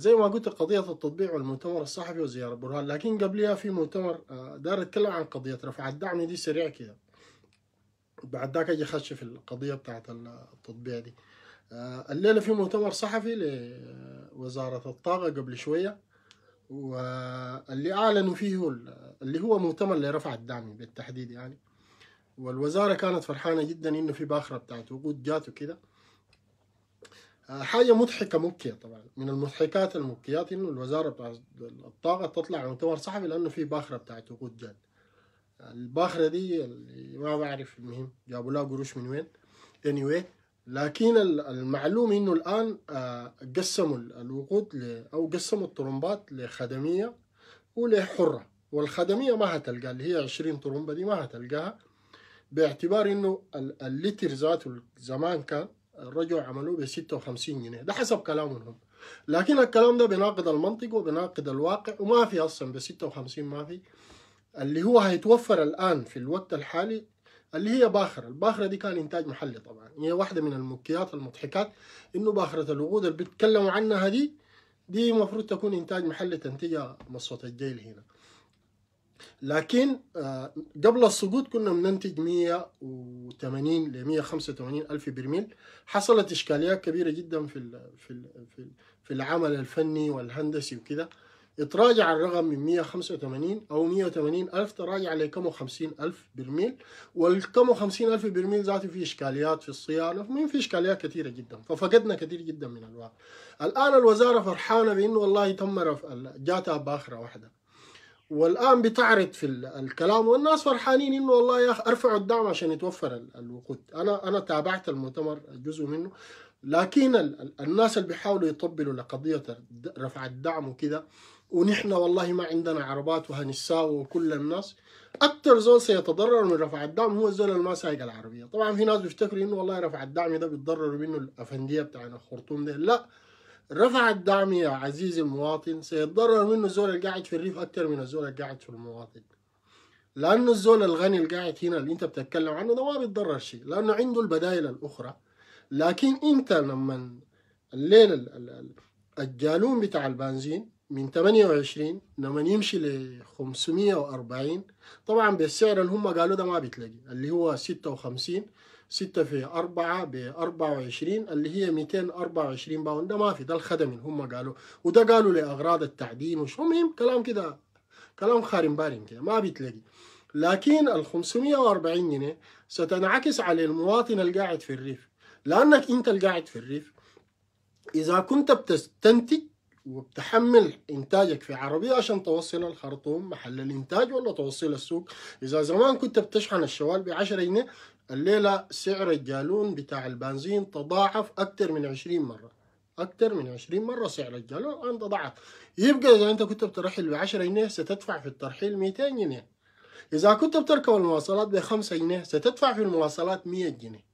زي ما قلت قضية التطبيع والمؤتمر الصحفي وزيارة برهان لكن قبلها في مؤتمر آه، دار اتكلم عن قضية رفع الدعم دي سريع كده بعد ذاك اجي اخش في القضية بتاعت التطبيع دي آه، الليلة في مؤتمر صحفي لوزارة الطاقة قبل شوية واللي أعلنوا فيه اللي هو مؤتمر لرفع الدعم بالتحديد يعني والوزارة كانت فرحانة جدا إنه في باخرة بتاعت وقود جات وكده آه، حاجة مضحكة مبكية طبعا من المضحكات المبكيات انه الوزارة بتاع الطاقة تطلع على مؤتمر صحفي لانه في باخرة بتاعت وقود جاد الباخرة دي ما بعرف المهم جابوا لها قروش من وين anyway لكن المعلوم انه الان آه، قسموا الوقود او قسموا الطرمبات لخدمية ولحرة والخدمية ما هتلقى اللي هي 20 طرمبة دي ما هتلقاها باعتبار انه اللتر ذاته زمان كان الرجل عملوه ب 56 جنيه ده حسب كلامهم لكن الكلام ده بناقض المنطق وبناقض الواقع وما في اصلا ب 56 ما في اللي هو هيتوفر الان في الوقت الحالي اللي هي باخرة الباخرة دي كان إنتاج محلي طبعا هي واحدة من المكيات المضحكات إنه باخرة الوقود اللي بيتكلموا عنها دي دي المفروض تكون إنتاج محلي تنتجها مصوت الجيل هنا لكن آه، قبل السقوط كنا بننتج 180 ل 185 الف برميل حصلت اشكاليات كبيره جدا في في في, في العمل الفني والهندسي وكذا اتراجع الرقم من 185 او 180 الف تراجع لكم 50 الف برميل والكم 50 الف برميل ذاته في اشكاليات في الصيانه المهم في اشكاليات كثيره جدا ففقدنا كثير جدا من الوقت الان الوزاره فرحانه بانه والله تم رفع جاتها باخره واحده والان بتعرض في الكلام والناس فرحانين انه والله يا اخي ارفعوا الدعم عشان يتوفر الوقود انا انا تابعت المؤتمر جزء منه لكن الناس اللي بيحاولوا يطبلوا لقضيه رفع الدعم وكذا ونحن والله ما عندنا عربات وهنساوي وكل الناس اكثر زول سيتضرر من رفع الدعم هو الزول اللي ما سايق العربيه طبعا في ناس بيفتكروا انه والله رفع الدعم ده بيتضرروا منه الافنديه بتاع الخرطوم ده لا رفع الدعم يا عزيزي المواطن سيتضرر منه الزول اللي قاعد في الريف أكتر من الزول اللي قاعد في المواطن لأنه الزول الغني اللي قاعد هنا اللي أنت بتتكلم عنه ده ما بيتضرر شيء لأنه عنده البدائل الأخرى لكن أنت لما الليلة الجالون بتاع البنزين من 28 لما يمشي ل 540 طبعا بالسعر اللي هم قالوا ده ما بتلاقي اللي هو 56 6 في 4 ب 24 اللي هي 224 باوند ده ما في ده الخدمي هم قالوا وده قالوا لاغراض التعدين وشو مهم كلام كده كلام خارم بارين كده ما بيتلاقي لكن ال 540 جنيه ستنعكس على المواطن القاعد في الريف لانك انت القاعد في الريف اذا كنت بتستنتج وبتحمل انتاجك في عربيه عشان توصل الخرطوم محل الانتاج ولا توصل السوق اذا زمان كنت بتشحن الشوال ب 10 جنيه الليلة سعر الجالون بتاع البنزين تضاعف أكثر من عشرين مرة أكثر من عشرين مرة سعر الجالون الآن تضاعف يبقى إذا أنت كنت بترحل بعشرة جنيه ستدفع في الترحيل ميتين جنيه إذا كنت بتركب المواصلات بخمسة جنيه ستدفع في المواصلات مية جنيه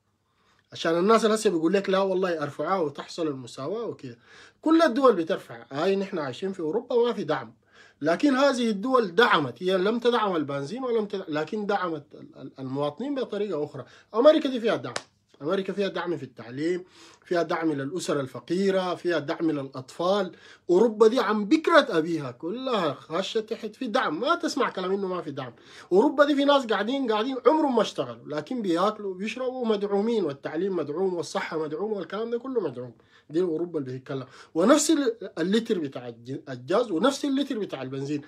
عشان الناس هسه بيقول لك لا والله ارفعها وتحصل المساواة وكذا كل الدول بترفع هاي نحن عايشين في أوروبا ما في دعم لكن هذه الدول دعمت هي لم تدعم البنزين ولم تدعم لكن دعمت المواطنين بطريقه اخرى امريكا دي فيها دعم أمريكا فيها دعم في التعليم فيها دعم للأسر الفقيرة فيها دعم للأطفال أوروبا دي عم بكرة أبيها كلها خاشة تحت في دعم ما تسمع كلام إنه ما في دعم أوروبا دي في ناس قاعدين قاعدين عمرهم ما اشتغلوا لكن بياكلوا بيشربوا مدعومين والتعليم مدعوم والصحة مدعوم والكلام ده كله مدعوم دي أوروبا اللي بيتكلم ونفس اللتر بتاع الجاز ونفس اللتر بتاع البنزين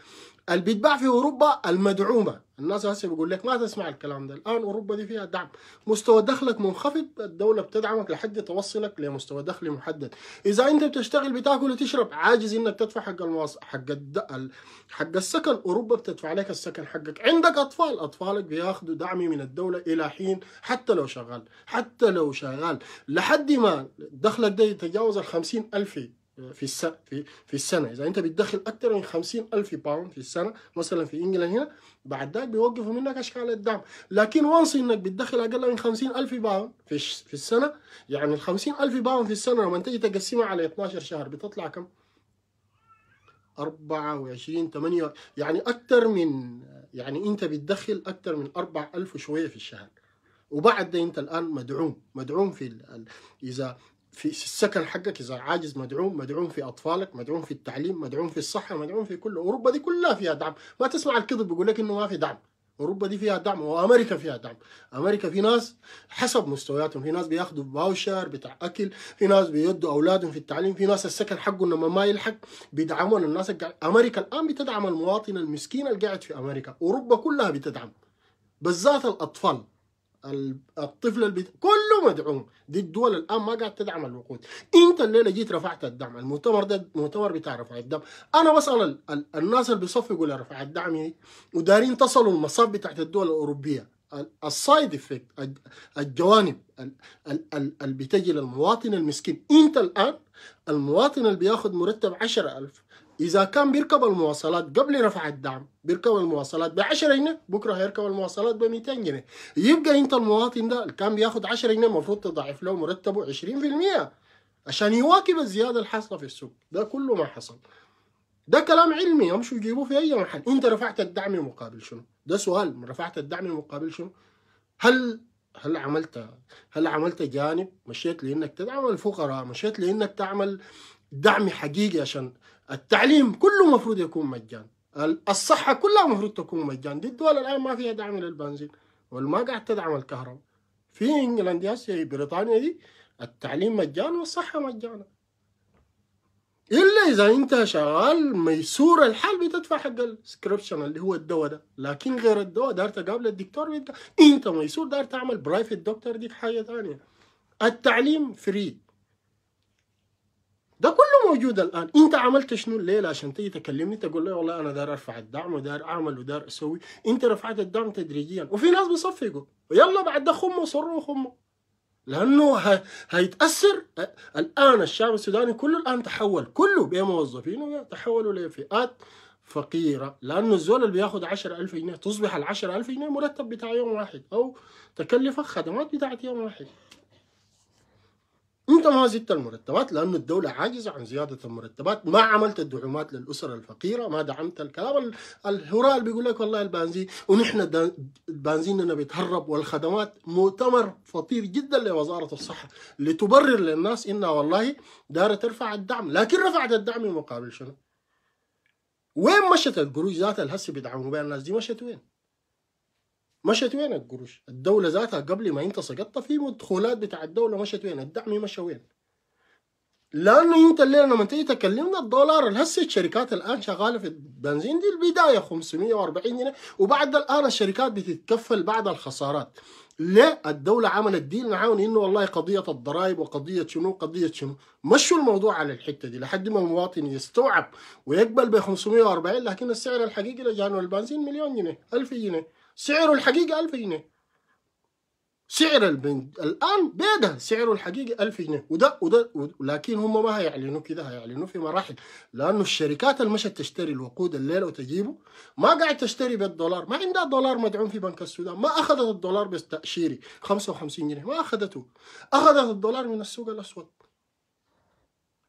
اللي بيتباع في اوروبا المدعومه الناس هسه بيقول لك ما تسمع الكلام ده الان اوروبا دي فيها دعم مستوى دخلك منخفض وقفت الدوله بتدعمك لحد توصلك لمستوى دخل محدد اذا انت بتشتغل بتاكل وتشرب عاجز انك تدفع حق المواص... حق الد... حق السكن اوروبا بتدفع لك السكن حقك عندك اطفال اطفالك بياخذوا دعم من الدوله الى حين حتى لو شغال حتى لو شغال لحد ما دخلك ده يتجاوز ال 50000 آه، في في, في السنة إذا أنت بتدخل أكثر من 50 ألف باوند في السنة مثلا في إنجلند هنا بعد ذلك بيوقفوا منك أشكال الدعم لكن وانس إنك بتدخل أقل من 50 ألف باوند في, في السنة يعني ال 50 ألف باوند في السنة لما تيجي تقسمها على 12 شهر بتطلع كم؟ 24 8 يعني أكثر من يعني أنت بتدخل أكثر من 4000 وشويه في الشهر وبعد ده انت الان مدعوم مدعوم في ال... اذا في السكن حقك اذا عاجز مدعوم مدعوم في اطفالك مدعوم في التعليم مدعوم في الصحه مدعوم في كل اوروبا دي كلها فيها دعم ما تسمع الكذب يقول لك انه ما في دعم اوروبا دي فيها دعم وامريكا فيها دعم امريكا في ناس حسب مستوياتهم في ناس بياخذوا باوشر بتاع اكل في ناس بيدوا اولادهم في التعليم في ناس السكن حقه لما ما يلحق بيدعموا الناس الجع... امريكا الان بتدعم المواطن المسكين اللي قاعد في امريكا اوروبا كلها بتدعم بالذات الاطفال الطفل البيت كله مدعوم دي الدول الان ما قاعد تدعم الوقود انت الليله جيت رفعت الدعم المؤتمر ده مؤتمر بتاع رفع الدعم انا بسال ال... ال... الناس اللي بيصفقوا لرفع الدعم يعني ودارين تصلوا المصاب بتاعت الدول الاوروبيه السايد افكت الجوانب اللي بتجي للمواطن المسكين انت الان المواطن اللي بياخذ مرتب 10000 اذا كان بيركب المواصلات قبل رفع الدعم بيركب المواصلات ب 10 جنيه بكره هيركب المواصلات ب 200 جنيه يبقى انت المواطن ده اللي كان بياخد 10 جنيه المفروض تضاعف له مرتبه 20% عشان يواكب الزياده الحاصله في السوق ده كله ما حصل ده كلام علمي امشوا جيبوه في اي محل انت رفعت الدعم مقابل شنو ده سؤال رفعت الدعم مقابل شنو هل هل عملت هل عملت جانب مشيت لانك تدعم الفقراء مشيت لانك تعمل دعم حقيقي عشان التعليم كله مفروض يكون مجان الصحة كلها مفروض تكون مجان دي الدول الآن ما فيها دعم للبنزين والما قاعد تدعم الكهرباء في انجلند في بريطانيا دي التعليم مجان والصحة مجانة إلا إذا أنت شغال ميسور الحال بتدفع حق السكريبشن اللي هو الدواء ده لكن غير الدواء دار تقابل الدكتور بيدا. أنت ميسور دار تعمل برايفت دكتور دي حاجة ثانية التعليم فري ده كله موجود الان انت عملت شنو الليله عشان تيجي تكلمني تقول لي والله انا دار ارفع الدعم ودار اعمل ودار اسوي انت رفعت الدعم تدريجيا وفي ناس بيصفقوا ويلا بعد ده خمه صروا خمه لانه هيتاثر الان الشعب السوداني كله الان تحول كله بموظفينه تحولوا لفئات فقيرة لأنه الزول اللي بياخد 10000 جنيه تصبح ال 10000 جنيه مرتب بتاع يوم واحد أو تكلفة خدمات بتاعت يوم واحد انت ما زدت المرتبات لانه الدوله عاجزه عن زياده المرتبات، ما عملت الدعومات للاسر الفقيره، ما دعمت الكلام الهراء اللي بيقول لك والله البنزين ونحن بنزيننا بيتهرب والخدمات مؤتمر فطير جدا لوزاره الصحه لتبرر للناس انها والله داره ترفع الدعم، لكن رفعت الدعم مقابل شنو؟ وين مشت القروش ذاتها الهسي بيدعموا بها الناس دي مشت وين؟ مشت وين القروش الدولة ذاتها قبل ما انت سقطت في مدخولات بتاع الدولة مشت وين الدعم مشى وين لانه انت الليله لما تيجي تكلمنا الدولار هسه الشركات الان شغاله في البنزين دي البدايه 540 جنيه وبعد الان الشركات بتتكفل بعد الخسارات ليه الدولة عملت ديل معاون انه والله قضية الضرائب وقضية شنو قضية شنو مشوا الموضوع على الحتة دي لحد ما المواطن يستوعب ويقبل ب 540 لكن السعر الحقيقي لجانو البنزين مليون جنيه 1000 جنيه سعره الحقيقي 1000 جنيه سعر البنت الان بيده سعره الحقيقي 1000 جنيه وده وده ولكن هم ما هيعلنوا كده هيعلنوا في مراحل لانه الشركات اللي مشت تشتري الوقود الليله وتجيبه ما قاعد تشتري بالدولار ما عندها دولار مدعوم في بنك السودان ما اخذت الدولار بالتاشيري 55 جنيه ما اخذته اخذت الدولار من السوق الاسود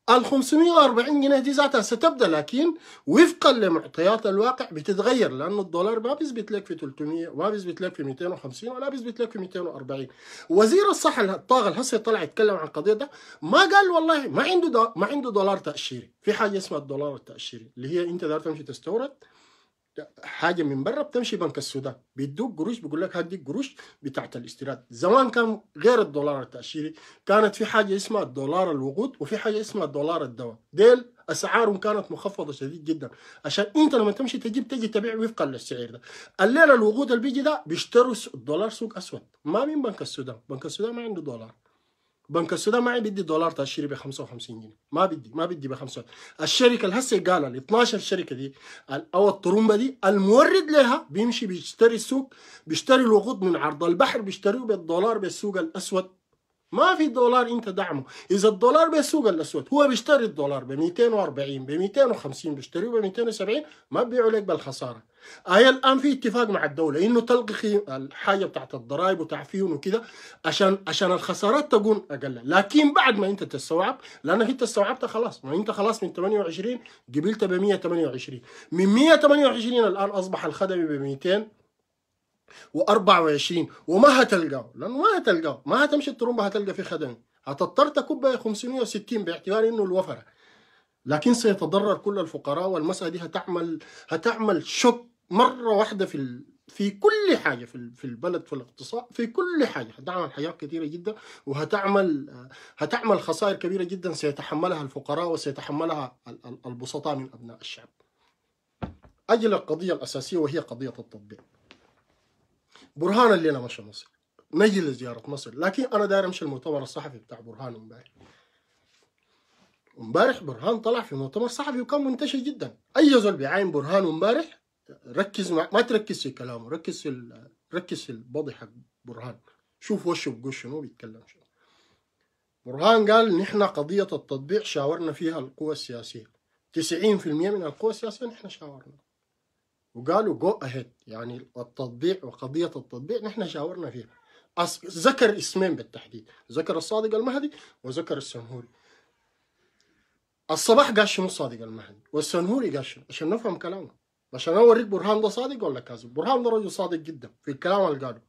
ال 540 جنيه دي ذاتها ستبدا لكن وفقا لمعطيات الواقع بتتغير لانه الدولار ما بيثبت لك في 300 ما بيثبت لك في 250 ولا بيثبت لك في 240 وزير الصحه الطاغه هسه طلع يتكلم عن القضيه ده ما قال والله ما عنده ما عنده دولار تاشيري في حاجه اسمها الدولار التاشيري اللي هي انت دار تمشي تستورد حاجه من برا بتمشي بنك السودان بيدوك قروش بيقول لك هذه قروش بتاعت الاستيراد زمان كان غير الدولار التاشيري كانت في حاجه اسمها الدولار الوقود وفي حاجه اسمها الدولار الدواء ديل اسعارهم كانت مخفضه شديد جدا عشان انت لما تمشي تجيب تجي تبيع وفقا للسعر ده الليله الوقود اللي بيجي ده بيشتروا الدولار سوق اسود ما من بنك السودان بنك السودان ما عنده دولار بنك السودان ما بدي دولار تشتري ب 55 جنيه ما بدي ما بدي ب 5 الشركه اللي هسه قال ال 12 شركه دي او الطرمبه دي المورد لها بيمشي بيشتري السوق بيشتري الوقود من عرض البحر بيشتريه بالدولار بالسوق الاسود ما في دولار انت دعمه اذا الدولار بالسوق الاسود هو بيشتري الدولار ب 240 ب 250 بيشتريه ب 270 ما بيبيعوا لك بالخساره هي الان في اتفاق مع الدوله انه تلغي الحاجه بتاعت الضرائب وتعفيهم وكذا عشان عشان الخسارات تكون اقل لكن بعد ما انت تستوعب لانك انت استوعبت خلاص ما انت خلاص من 28 قبلت ب 128 من 128 الان اصبح الخدمي ب 200 و24 وما هتلقاه لانه ما هتلقاه ما هتمشي الطرمبه هتلقى في خدمي هتضطر تكب 560 باعتبار انه الوفره لكن سيتضرر كل الفقراء والمساله دي هتعمل هتعمل شوك مره واحده في ال... في كل حاجه في في البلد في الاقتصاد في كل حاجه هتعمل حاجات كثيره جدا وهتعمل هتعمل خسائر كبيره جدا سيتحملها الفقراء وسيتحملها البسطاء من ابناء الشعب. اجل القضيه الاساسيه وهي قضيه التطبيق. برهان اللي انا مشى مصر نجي لزياره مصر لكن انا داير امشي المؤتمر الصحفي بتاع برهان امبارح امبارح برهان طلع في مؤتمر صحفي وكان منتشر جدا اي زول بيعاين برهان امبارح ركز مع... ما تركز في كلامه ركز في ال... ركز في البضي حق برهان شوف وشه بقول شنو بيتكلم شنو برهان قال نحن قضية التطبيع شاورنا فيها القوى السياسية 90% من القوى السياسية نحن شاورنا وقالوا جو اهيد يعني التطبيع وقضيه التطبيع نحن شاورنا فيها ذكر اسمين بالتحديد ذكر الصادق المهدي وذكر السنهوري الصباح قال شنو الصادق المهدي والسنهوري قال شنو عشان نفهم كلامه عشان اوريك برهان ده صادق ولا كاذب برهان ده رجل صادق جدا في الكلام اللي قاله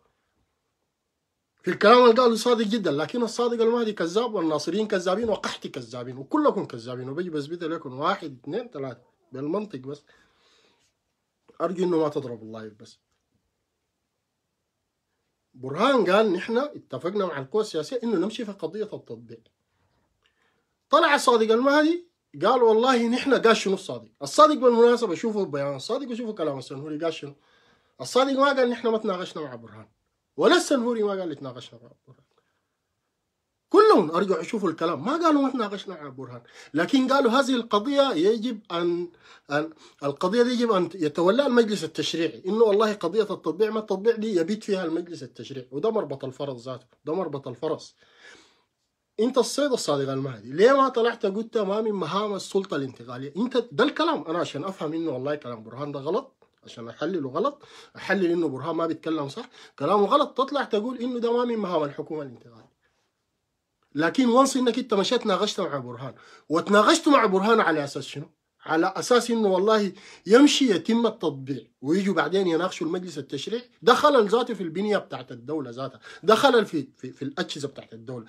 في الكلام اللي قاله صادق جدا لكن الصادق المهدي كذاب والناصريين كذابين وقحتي كذابين وكلكم كذابين وبيجي بثبت لكم واحد اثنين ثلاثه بالمنطق بس ارجو انه ما تضرب اللايف بس برهان قال نحن اتفقنا مع القوى السياسيه انه نمشي في قضيه التطبيع طلع الصادق المهدي قال والله نحن قال شنو الصادق الصادق بالمناسبه شوفوا بيان الصادق وشوفوا كلام السنهوري قال شنو الصادق ما قال نحن ما تناقشنا مع برهان ولا السنهوري ما قال تناقشنا مع برهان كلهم ارجعوا شوفوا الكلام ما قالوا ما تناقشنا على برهان لكن قالوا هذه القضيه يجب ان, أن القضيه دي يجب ان يتولى المجلس التشريعي انه والله قضيه التطبيع ما التطبيع دي يبيت فيها المجلس التشريعي وده مربط الفرس ذاته ده مربط الفرس انت الصيد الصادق المهدي ليه ما طلعت قلت ما من مهام السلطه الانتقاليه انت ده الكلام انا عشان افهم انه والله كلام برهان ده غلط عشان احلله غلط احلل انه برهان ما بيتكلم صح كلامه غلط تطلع تقول انه ده ما من مهام الحكومه الانتقاليه لكن وانس انك انت مشيت ناقشت مع برهان وتناقشت مع برهان على اساس شنو؟ على اساس انه والله يمشي يتم التطبيع ويجوا بعدين يناقشوا المجلس التشريعي ده خلل في البنيه بتاعت الدوله ذاتها ده خلل في في, في الاجهزه بتاعت الدوله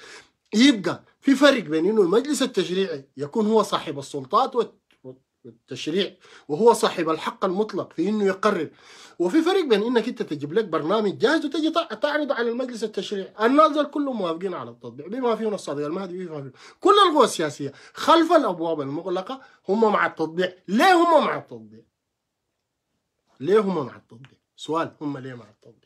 يبقى في فرق بين انه المجلس التشريعي يكون هو صاحب السلطات التشريع وهو صاحب الحق المطلق في انه يقرر وفي فرق بين انك انت تجيب لك برنامج جاهز وتجي تعرضه على المجلس التشريعي، الناس كلهم موافقين على التطبيع بما فيهم الصادق المهدي بما فيهم كل القوى السياسيه خلف الابواب المغلقه هم مع التطبيع، ليه هم مع التطبيع؟ ليه هم مع التطبيع؟ سؤال هم ليه مع التطبيع؟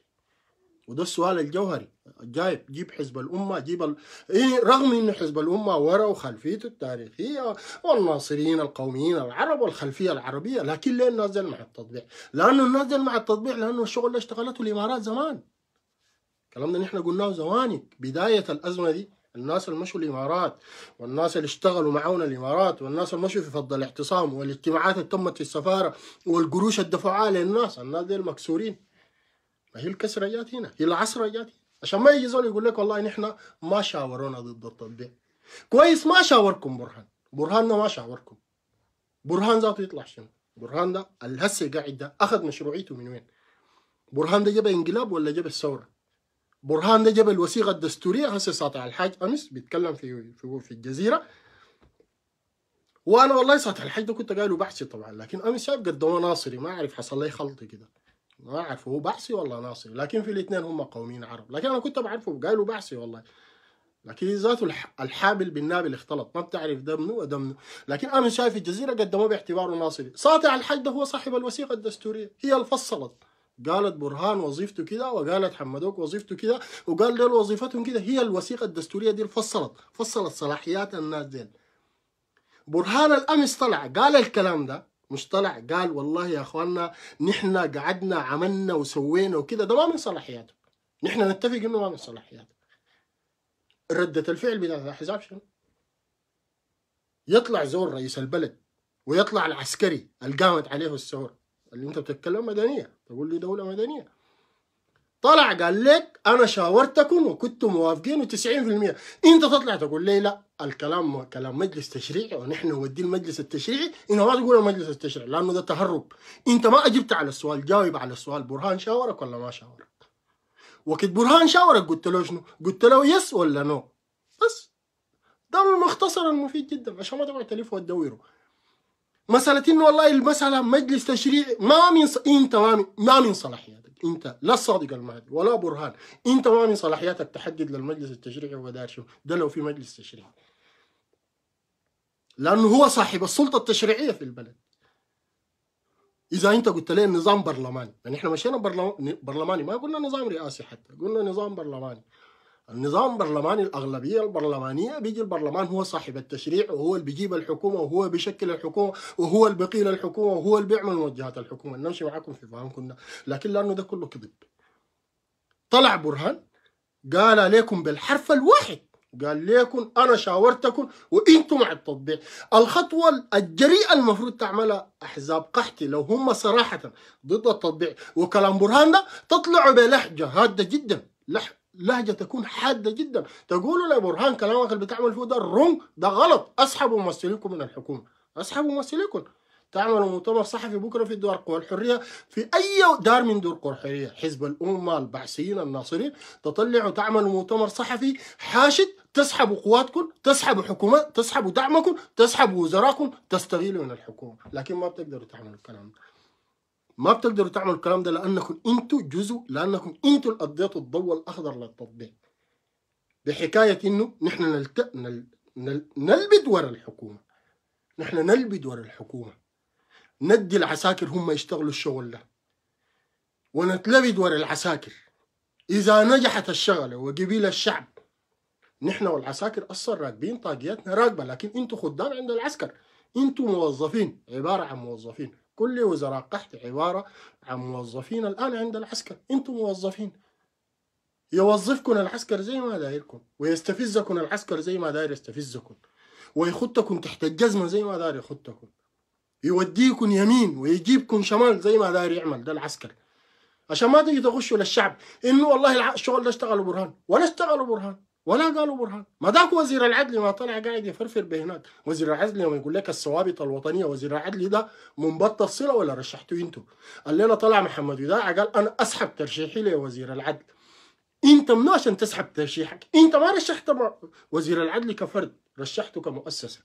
وده السؤال الجوهري جايب جيب حزب الأمة جيب ال... إيه رغم إن حزب الأمة ورا وخلفيته التاريخية والناصريين القوميين العرب والخلفية العربية لكن ليه نازل مع التطبيع لأنه نازل مع التطبيع لأنه الشغل اللي اشتغلته الإمارات زمان الكلام ده نحن قلناه زمان بداية الأزمة دي الناس اللي مشوا الامارات والناس اللي اشتغلوا معاون الامارات والناس اللي مشوا في فض الاعتصام والاجتماعات اللي تمت في السفاره والقروش الدفعاء للناس الناس دي المكسورين هي الكسره جات هنا هي العصرة جات هنا عشان ما يجي زول يقول لك والله نحن ما شاورونا ضد التطبيع كويس ما شاوركم برهان برهان ما شاوركم برهان ذاته يطلع شنو برهان ده الهسه قاعد ده اخذ مشروعيته من وين برهان ده جاب انقلاب ولا جاب الثوره برهان ده جاب الوثيقه الدستوريه هسه ساطع الحاج امس بيتكلم في في, في الجزيره وانا والله ساطع الحاج ده كنت قايله بحثي طبعا لكن امس شايف قدموه ناصري ما اعرف حصل لي خلطه كده ما اعرف هو بعثي والله ناصري لكن في الاثنين هم قوميين عرب لكن انا كنت بعرفه قالوا بعثي والله لكن ذاته الحابل بالنابل اختلط ما بتعرف ده منه وده منه لكن انا شايف الجزيره قدموه باعتباره ناصري ساطع الحج ده هو صاحب الوثيقه الدستوريه هي اللي فصلت قالت برهان وظيفته كده وقالت حمدوك وظيفته كده وقال دول وظيفتهم كده هي الوثيقه الدستوريه دي فصلت فصلت صلاحيات الناس دي برهان الامس طلع قال الكلام ده مش طلع قال والله يا اخواننا نحن قعدنا عملنا وسوينا وكذا ده ما من صلاحياته نحن نتفق انه ما من صلاحياته ردة الفعل بتاع الاحزاب شنو؟ يطلع زور رئيس البلد ويطلع العسكري اللي قامت عليه الثوره اللي انت بتتكلم مدنيه تقول لي دوله مدنيه طلع قال لك انا شاورتكم وكنتوا موافقين 90% انت تطلع تقول لي لا الكلام كلام مجلس تشريعي ونحن نودي المجلس التشريعي انه ما تقول المجلس التشريعي لانه ده تهرب انت ما اجبت على السؤال جاوب على السؤال برهان شاورك ولا ما شاورك وقت برهان شاورك قلت له شنو قلت له يس ولا نو بس ده المختصر المفيد جدا عشان ما تقعد تلف وتدوره مسألة انه والله المسألة مجلس تشريعي ما من ص... انت ما من, ما من صلاحيات انت لا الصادق المهدي ولا برهان انت ما من صلاحياتك تحدد للمجلس التشريعي ودار داير شو ده لو في مجلس تشريعي لانه هو صاحب السلطه التشريعيه في البلد اذا انت قلت لي نظام برلماني يعني احنا مشينا برلماني ما قلنا نظام رئاسي حتى قلنا نظام برلماني النظام برلماني الأغلبية البرلمانية بيجي البرلمان هو صاحب التشريع وهو اللي بيجيب الحكومة وهو بيشكل الحكومة وهو اللي بيقيل الحكومة وهو اللي بيعمل موجهات الحكومة نمشي معاكم في فهمكم كنا لكن لأنه ده كله كذب طلع برهان قال عليكم بالحرف الواحد قال ليكم انا شاورتكم وانتم مع التطبيع الخطوه الجريئه المفروض تعملها احزاب قحتي لو هم صراحه ضد التطبيع وكلام برهان ده تطلعوا بلهجه هاده جدا لح لهجه تكون حاده جدا تقولوا لا برهان كلامك اللي بتعمل فيه ده رونج ده غلط اسحبوا ممثليكم من الحكومه اسحبوا ممثليكم تعملوا مؤتمر صحفي بكره في دار قوى الحريه في اي دار من دور قوى الحريه حزب الامه البعثيين الناصرين تطلعوا تعملوا مؤتمر صحفي حاشد تسحبوا قواتكم تسحبوا حكومات تسحبوا دعمكم تسحبوا وزراءكم تستغلوا من الحكومه لكن ما بتقدروا تعملوا الكلام ده ما بتقدروا تعملوا الكلام ده لانكم انتوا جزء لانكم انتوا اللي اديتوا الضوء الاخضر للتطبيق بحكايه انه نحن نلت... نل... نل... نلبد ورا الحكومه نحن نلبد ورا الحكومه ندي العساكر هم يشتغلوا الشغل ده ونتلبد ورا العساكر اذا نجحت الشغله وقبيل الشعب نحن والعساكر اصلا راكبين طاقياتنا راكبه لكن انتوا خدام عند العسكر انتوا موظفين عباره عن موظفين كل وزراء قحط عبارة عن موظفين الآن عند العسكر أنتم موظفين يوظفكم العسكر زي ما دايركم ويستفزكم العسكر زي ما داير يستفزكم ويخطكم تحت الجزمة زي ما داير يخطكم يوديكم يمين ويجيبكم شمال زي ما داير يعمل ده العسكر عشان ما تيجي تغشوا للشعب انه والله الشغل ده اشتغلوا برهان ولا اشتغلوا برهان ولا قالوا برهان ما داك وزير العدل ما طلع قاعد يفرفر بهناك وزير العدل لما يقول لك الثوابت الوطنيه وزير العدل ده منبت الصله ولا رشحته انتوا الليله طلع محمد وداع قال انا اسحب ترشيحي لوزير العدل انت مناش عشان تسحب ترشيحك انت ما رشحت وزير العدل كفرد رشحته كمؤسسه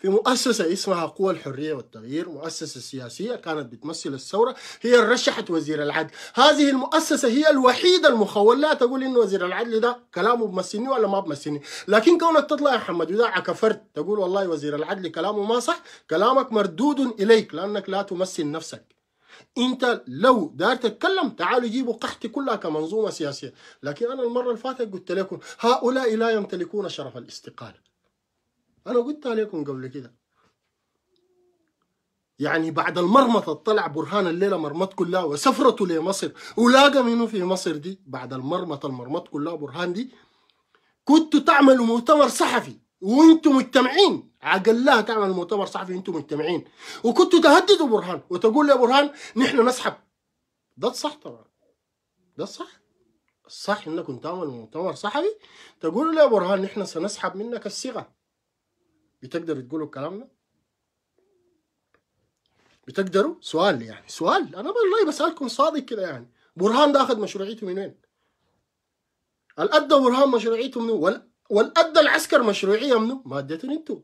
في مؤسسة اسمها قوى الحرية والتغيير مؤسسة سياسية كانت بتمثل الثورة هي رشحت وزير العدل هذه المؤسسة هي الوحيدة المخول لا تقول إن وزير العدل ده كلامه بمسني ولا ما بمسني لكن كونك تطلع يا محمد وداعة كفرد تقول والله وزير العدل كلامه ما صح كلامك مردود إليك لأنك لا تمثل نفسك انت لو دار تتكلم تعالوا جيبوا قحتي كلها كمنظومه سياسيه، لكن انا المره اللي فاتت قلت لكم هؤلاء لا يمتلكون شرف الاستقاله، انا قلت عليكم قبل كده يعني بعد المرمطة طلع برهان الليلة مرمط كلها وسفرته لمصر ولاقى منه في مصر دي بعد المرمطة المرمط كلها برهان دي كنتوا تعملوا مؤتمر صحفي وانتم مجتمعين عقلها تعمل مؤتمر صحفي وانتم مجتمعين وكنتوا تهددوا برهان وتقول يا برهان نحن نسحب ده صح طبعا ده الصح صح انكم تعملوا مؤتمر صحفي تقولوا يا برهان نحن سنسحب منك الصيغه بتقدروا تقولوا الكلام ده؟ بتقدروا؟ سؤال يعني سؤال انا والله بسالكم صادق كده يعني برهان ده اخذ مشروعيته من وين؟ الادى برهان مشروعيته منو؟ ولا والادى العسكر مشروعيه منو؟ ما اديتني انتوا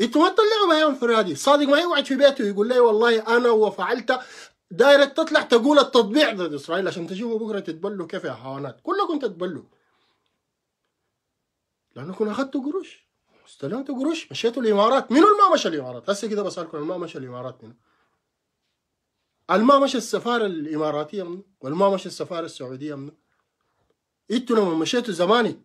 انتوا ما تطلعوا بيان فرادي صادق ما يقعد في بيته يقول لي والله انا وفعلت دايرة تطلع تقول التطبيع ضد اسرائيل عشان تشوفوا بكره تتبلوا كيف يا حيوانات كلكم تتبلوا لانكم اخذتوا قروش بس قروش مشيتوا الامارات منو اللي ما مشى الامارات هسه كده بسالكم الماء مشى الامارات منو الماء مشى السفاره الاماراتيه منو والماء مشى السفاره السعوديه منو انتوا لما مشيتوا زماني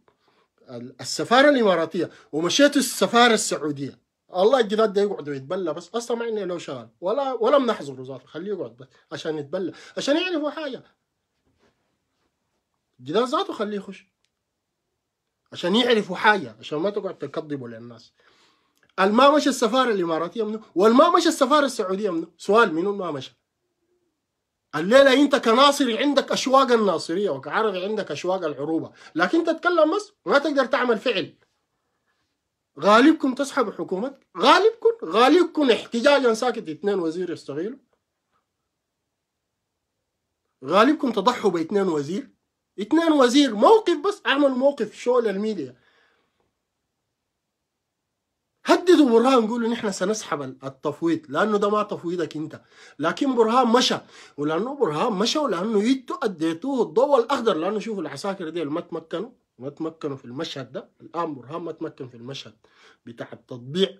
السفاره الاماراتيه ومشيتوا السفاره السعوديه الله الجداد ده يقعد ويتبلى بس اصلا ما عندنا لو شغال ولا ولا بنحظره ذاته خليه يقعد بس عشان يتبلى عشان يعرفوا حاجه الجداد ذاته خليه يخش عشان يعرفوا حاجه عشان ما تقعد تكذبوا للناس الما مشى السفاره الاماراتيه منه والما مشى السفاره السعوديه منه سؤال منو ما مشى الليله انت كناصري عندك اشواق الناصريه وكعربي عندك اشواق العروبه لكن تتكلم بس ما تقدر تعمل فعل غالبكم تسحب حكومتك غالبكم غالبكم احتجاجا ساكت اثنين وزير يستغيلوا غالبكم تضحوا باثنين وزير اثنين وزير موقف بس اعملوا موقف شغل الميديا هددوا برهان قولوا نحن سنسحب التفويض لانه ده ما تفويضك انت لكن برهان مشى ولانه برهان مشى ولانه انتوا اديتوه الضوء الاخضر لانه شوفوا العساكر دي ما تمكنوا ما تمكنوا في المشهد ده الان برهان ما تمكن في المشهد بتاع التطبيع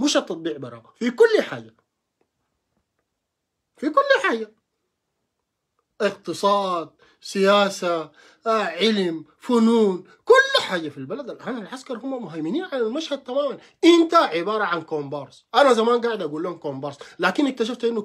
مش التطبيع برا في كل حاجه في كل حاجه اقتصاد سياسة آه، علم فنون كل حاجة في البلد الآن العسكر هم مهيمنين على المشهد تماما أنت عبارة عن كومبارس أنا زمان قاعد أقول لهم كومبارس لكن اكتشفت أنه